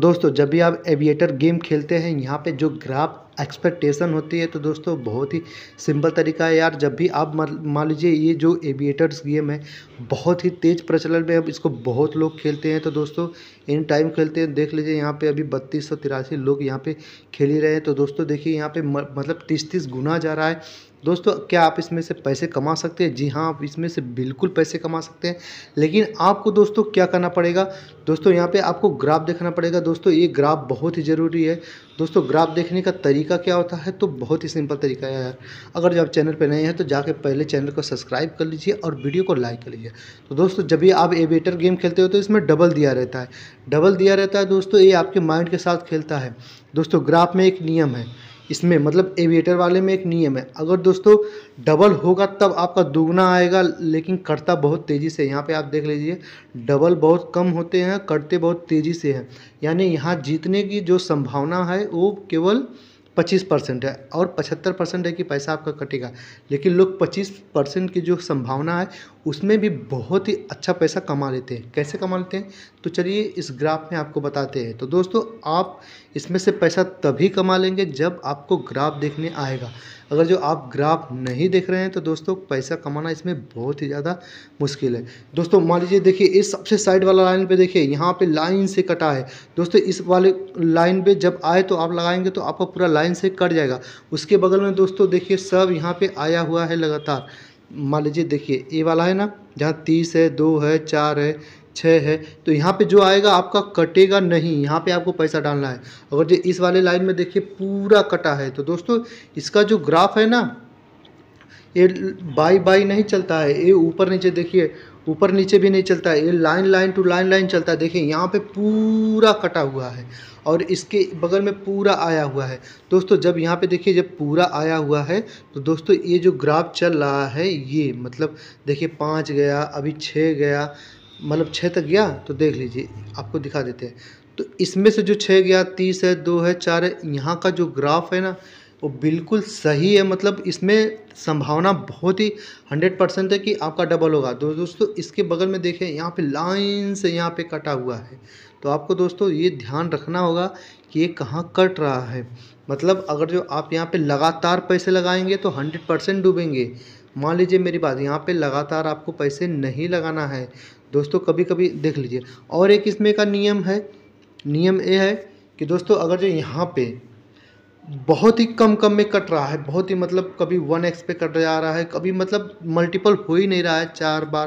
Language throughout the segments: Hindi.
दोस्तों जब भी आप एविएटर गेम खेलते हैं यहाँ पे जो ग्राफ एक्सपेक्टेशन होती है तो दोस्तों बहुत ही सिंपल तरीका है यार जब भी आप मान लीजिए ये जो एविएटर्स गेम है बहुत ही तेज़ प्रचलन में अब इसको बहुत लोग खेलते हैं तो दोस्तों इन टाइम खेलते हैं देख लीजिए यहाँ पे अभी बत्तीस सौ तिरासी लोग यहाँ पे खेल ही रहे हैं तो दोस्तों देखिए यहाँ पे मतलब तीस तीस गुना जा रहा है दोस्तों क्या आप इसमें से पैसे कमा सकते हैं जी हाँ आप इसमें से बिल्कुल पैसे कमा सकते हैं लेकिन आपको दोस्तों क्या करना पड़ेगा दोस्तों यहाँ पे आपको ग्राफ देखना पड़ेगा दोस्तों ये ग्राफ बहुत ही ज़रूरी है दोस्तों ग्राफ देखने का तरीका तरीका क्या होता है तो बहुत ही सिंपल तरीका है यार अगर जो आप चैनल पर नए हैं तो जाके पहले चैनल को सब्सक्राइब कर लीजिए और वीडियो को लाइक कर लीजिए तो दोस्तों जब भी आप एवेटर गेम खेलते हो तो इसमें डबल दिया रहता है डबल दिया रहता है दोस्तों ये आपके माइंड के साथ खेलता है दोस्तों ग्राफ में एक नियम है इसमें मतलब एविएटर वाले में एक नियम है अगर दोस्तों डबल होगा तब आपका दुगना आएगा लेकिन करता बहुत तेज़ी से यहाँ पे आप देख लीजिए डबल बहुत कम होते हैं करते बहुत तेज़ी से हैं यानी यहाँ जीतने की जो संभावना है वो केवल पच्चीस परसेंट है और पचहत्तर परसेंट है कि पैसा आपका कटेगा लेकिन लोग पच्चीस परसेंट की जो संभावना है उसमें भी बहुत ही अच्छा पैसा कमा लेते हैं कैसे कमा लेते हैं तो चलिए इस ग्राफ में आपको बताते हैं तो दोस्तों आप इसमें से पैसा तभी कमा लेंगे जब आपको ग्राफ देखने आएगा अगर जो आप ग्राफ नहीं देख रहे हैं तो दोस्तों पैसा कमाना इसमें बहुत ही ज़्यादा मुश्किल है दोस्तों मान लीजिए देखिए इस सबसे साइड वाला लाइन पे देखिए यहाँ पे लाइन से कटा है दोस्तों इस वाले लाइन पे जब आए तो आप लगाएंगे तो आपका पूरा लाइन से कट जाएगा उसके बगल में दोस्तों देखिए सब यहाँ पर आया हुआ है लगातार मान लीजिए देखिए ए वाला है ना जहाँ तीस है दो है चार है छः है तो यहाँ पे जो आएगा आपका कटेगा नहीं यहाँ पे आपको पैसा डालना है अगर जो इस वाले लाइन में देखिए पूरा कटा है तो दोस्तों इसका जो ग्राफ है ना ये बाई बाई नहीं चलता है ये ऊपर नीचे देखिए ऊपर नीचे भी नहीं चलता है ये line line to line line चलता है देखिए यहाँ पे पूरा कटा हुआ है और इसके बगल में पूरा आया हुआ है दोस्तों जब यहाँ पे देखिए जब पूरा आया हुआ है तो दोस्तों ये जो ग्राफ चल रहा है ये मतलब देखिए पाँच गया अभी छः गया मतलब छः तक गया तो देख लीजिए आपको दिखा देते हैं तो इसमें से जो छः गया तीस है दो है चार है यहाँ का जो ग्राफ है ना वो बिल्कुल सही है मतलब इसमें संभावना बहुत ही हंड्रेड परसेंट है कि आपका डबल होगा तो दोस्तों इसके बगल में देखें यहाँ पे लाइन से यहाँ पे कटा हुआ है तो आपको दोस्तों ये ध्यान रखना होगा कि ये कहाँ कट रहा है मतलब अगर जो आप यहाँ पे लगातार पैसे लगाएंगे तो हंड्रेड परसेंट डूबेंगे मान लीजिए मेरी बात यहाँ पर लगातार आपको पैसे नहीं लगाना है दोस्तों कभी कभी देख लीजिए और एक इसमें का नियम है नियम ये है कि दोस्तों अगर जो यहाँ पर बहुत ही कम कम में कट रहा है बहुत ही मतलब कभी वन एक्स पे कट जा रहा है कभी मतलब मल्टीपल हो ही नहीं रहा है चार बार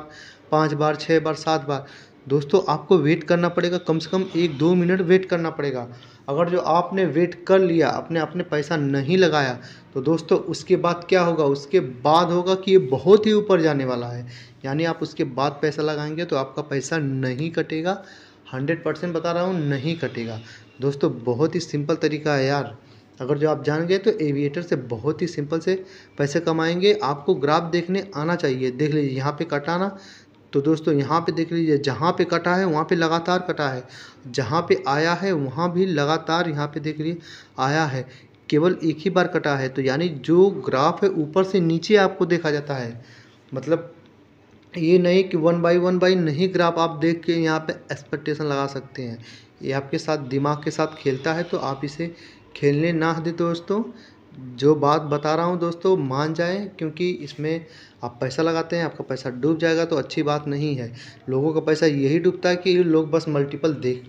पाँच बार छः बार सात बार दोस्तों आपको वेट करना पड़ेगा कम से कम एक दो मिनट वेट करना पड़ेगा अगर जो आपने वेट कर लिया अपने आपने पैसा नहीं लगाया तो दोस्तों उसके बाद क्या होगा उसके बाद होगा कि ये बहुत ही ऊपर जाने वाला है यानी आप उसके बाद पैसा लगाएंगे तो आपका पैसा नहीं कटेगा हंड्रेड परसेंट बता रहा हूँ नहीं कटेगा दोस्तों बहुत ही सिंपल तरीका है यार अगर जो आप जान गए तो एविएटर से बहुत ही सिंपल से पैसे कमाएंगे आपको ग्राफ देखने आना चाहिए देख लीजिए यहाँ पे कटाना तो दोस्तों यहाँ पे देख लीजिए जहाँ पे कटा है वहाँ पे लगातार कटा है जहाँ पे आया है वहाँ भी लगातार यहाँ पे देख लीजिए आया है केवल एक ही बार कटा है तो यानी जो ग्राफ है ऊपर से नीचे आपको देखा जाता है मतलब ये नहीं कि वन बाई वन बाई नहीं ग्राफ आप देख के यहाँ पर एक्सपेक्टेशन लगा सकते हैं ये आपके साथ दिमाग के साथ खेलता है तो आप इसे खेलने ना दे दोस्तों जो बात बता रहा हूँ दोस्तों मान जाए क्योंकि इसमें आप पैसा लगाते हैं आपका पैसा डूब जाएगा तो अच्छी बात नहीं है लोगों का पैसा यही डूबता है कि लोग बस मल्टीपल देख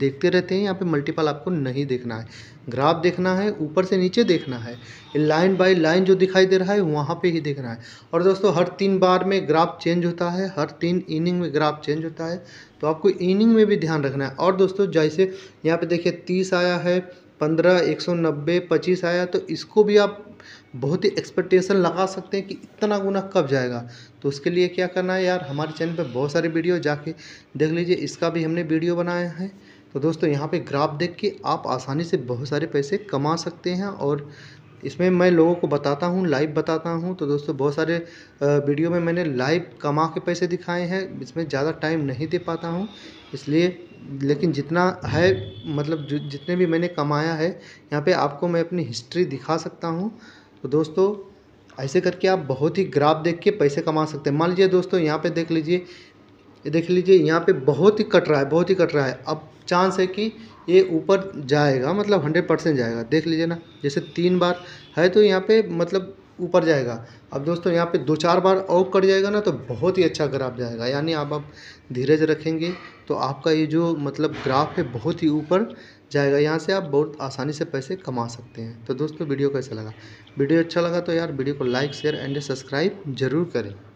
देखते रहते हैं यहाँ पे मल्टीपल आपको नहीं देखना है ग्राफ देखना है ऊपर से नीचे देखना है लाइन बाय लाइन जो दिखाई दे रहा है वहाँ पे ही देखना है और दोस्तों हर तीन बार में ग्राफ चेंज होता है हर तीन इनिंग में ग्राफ चेंज होता है तो आपको इनिंग में भी ध्यान रखना है और दोस्तों जैसे यहाँ पे देखिए तीस आया है पंद्रह एक सौ नब्बे पच्चीस आया तो इसको भी आप बहुत ही एक्सपेक्टेशन लगा सकते हैं कि इतना गुना कब जाएगा तो उसके लिए क्या करना है यार हमारे चैनल पे बहुत सारे वीडियो जाके देख लीजिए इसका भी हमने वीडियो बनाया है तो दोस्तों यहाँ पे ग्राफ देख के आप आसानी से बहुत सारे पैसे कमा सकते हैं और इसमें मैं लोगों को बताता हूँ लाइव बताता हूँ तो दोस्तों बहुत सारे वीडियो में मैंने लाइव कमा के पैसे दिखाए हैं इसमें ज़्यादा टाइम नहीं दे पाता हूँ इसलिए लेकिन जितना है मतलब जितने भी मैंने कमाया है यहाँ पे आपको मैं अपनी हिस्ट्री दिखा सकता हूँ तो दोस्तों ऐसे करके आप बहुत ही ग्राफ देख के पैसे कमा सकते हैं मान लीजिए दोस्तों यहाँ पे देख लीजिए देख लीजिए यहाँ पे बहुत ही कट रहा है बहुत ही कट रहा है अब चांस है कि ये ऊपर जाएगा मतलब हंड्रेड परसेंट जाएगा देख लीजिए ना जैसे तीन बार है तो यहाँ पे मतलब ऊपर जाएगा अब दोस्तों यहाँ पे दो चार बार ऑफ कट जाएगा ना तो बहुत ही अच्छा ग्राफ जाएगा यानी आप आप धीरज रखेंगे तो आपका ये जो मतलब ग्राफ है बहुत ही ऊपर जाएगा यहाँ से आप बहुत आसानी से पैसे कमा सकते हैं तो दोस्तों वीडियो कैसा लगा वीडियो अच्छा लगा तो यार वीडियो को लाइक शेयर एंड सब्सक्राइब जरूर करें